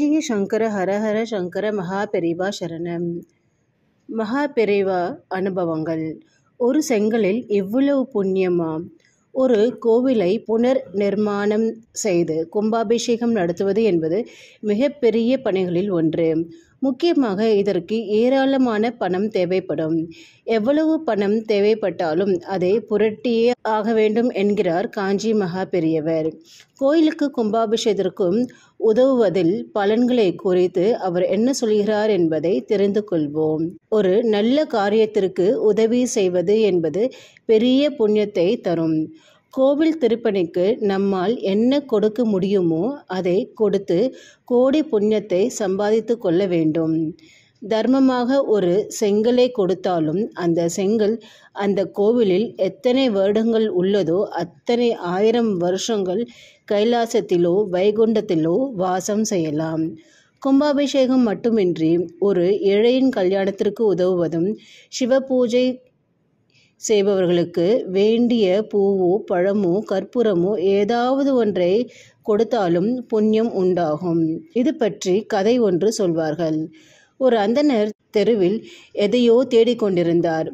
ஜெய சங்கர ஹர சங்கர மகாபெரிவா சரணம் மகாபெரிவா அனுபவங்கள் ஒரு செங்கலில் இவ்வளவு புண்ணியமாம் ஒரு கோவிலை புனர் நிர்மாணம் செய்து கும்பாபிஷேகம் நடத்துவது என்பது மிகப்பெரிய பணிகளில் ஒன்று முக்கியமாக இதற்கு ஏராளமான பணம் தேவைப்படும் எவ்வளவு பணம் தேவைப்பட்டாலும் அதை புரட்டியே ஆக வேண்டும் என்கிறார் காஞ்சி மகா பெரியவர் கோயிலுக்கு கும்பாபிஷேகத்திற்கும் உதவுவதில் பலன்களை குறித்து அவர் என்ன சொல்கிறார் என்பதை தெரிந்து கொள்வோம் ஒரு நல்ல காரியத்திற்கு உதவி செய்வது என்பது பெரிய புண்ணியத்தை தரும் கோவில் திருப்பணிக்கு நம்மால் என்ன கொடுக்க முடியுமோ அதை கொடுத்து கோடி புண்ணியத்தை சம்பாதித்து கொள்ள வேண்டும் தர்மமாக ஒரு செங்கலை கொடுத்தாலும் அந்த செங்கல் அந்த கோவிலில் எத்தனை வருடங்கள் உள்ளதோ அத்தனை ஆயிரம் வருஷங்கள் கைலாசத்திலோ வைகுண்டத்திலோ வாசம் செய்யலாம் கும்பாபிஷேகம் மட்டுமின்றி ஒரு ஏழையின் கல்யாணத்திற்கு உதவுவதும் சிவ பூஜை செய்பவர்களுக்கு வேண்டிய பூவோ பழமோ கற்பூரமோ ஏதாவது ஒன்றை கொடுத்தாலும் புண்ணியம் உண்டாகும் இது பற்றி கதை ஒன்று சொல்வார்கள் ஒரு அந்தனர் தெருவில் எதையோ தேடிக்கொண்டிருந்தார்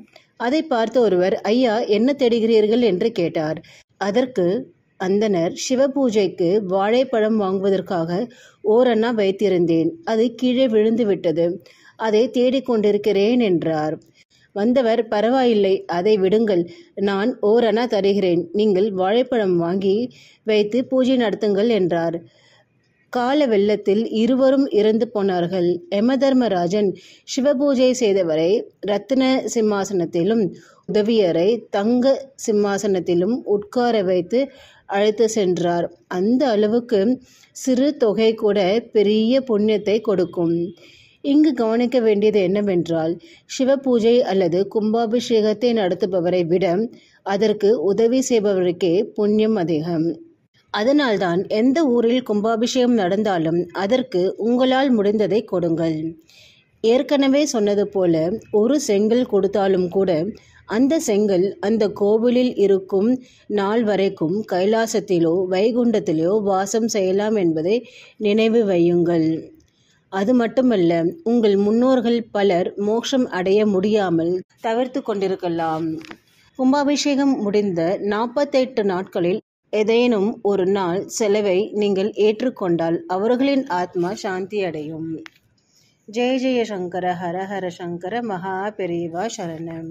அதை பார்த்த ஒருவர் ஐயா என்ன தேடுகிறீர்கள் என்று கேட்டார் அதற்கு அந்தனர் பூஜைக்கு வாழைப்பழம் வாங்குவதற்காக ஓரண்ணா வைத்திருந்தேன் அது கீழே விழுந்து விட்டது அதை தேடிக்கொண்டிருக்கிறேன் என்றார் வந்தவர் பரவாயில்லை அதை விடுங்கள் நான் ஓரணா தருகிறேன் நீங்கள் வாழைப்பழம் வாங்கி வைத்து பூஜை நடத்துங்கள் என்றார் கால வெள்ளத்தில் இருவரும் இறந்து போனார்கள் யமதர்மராஜன் சிவபூஜை செய்தவரை ரத்ன சிம்மாசனத்திலும் உதவியரை தங்க சிம்மாசனத்திலும் உட்கார வைத்து அழைத்து சென்றார் அந்த அளவுக்கு சிறு தொகை கூட பெரிய புண்ணியத்தை கொடுக்கும் இங்கு கவனிக்க வேண்டியது என்னவென்றால் சிவ பூஜை அல்லது கும்பாபிஷேகத்தை நடத்துபவரை விட அதற்கு உதவி செய்பவருக்கே புண்ணியம் அதிகம் அதனால்தான் எந்த ஊரில் கும்பாபிஷேகம் நடந்தாலும் அதற்கு உங்களால் முடிந்ததை கொடுங்கள் ஏற்கனவே சொன்னது போல ஒரு செங்கல் கொடுத்தாலும் கூட அந்த செங்கல் அந்த கோவிலில் இருக்கும் நாள் வரைக்கும் கைலாசத்திலோ வைகுண்டத்திலோ வாசம் செய்யலாம் என்பதை நினைவு வையுங்கள் அது மட்டுமல்ல உங்கள் முன்னோர்கள் பலர் மோட்சம் அடைய முடியாமல் தவிர்த்து கொண்டிருக்கலாம் கும்பாபிஷேகம் முடிந்த நாற்பத்தெட்டு நாட்களில் ஏதேனும் ஒரு நாள் செலவை நீங்கள் ஏற்றுக்கொண்டால் அவர்களின் ஆத்மா சாந்தி அடையும் ஜெய ஜெய சங்கர ஹர ஹர சங்கர மகா பெரியவா சரணம்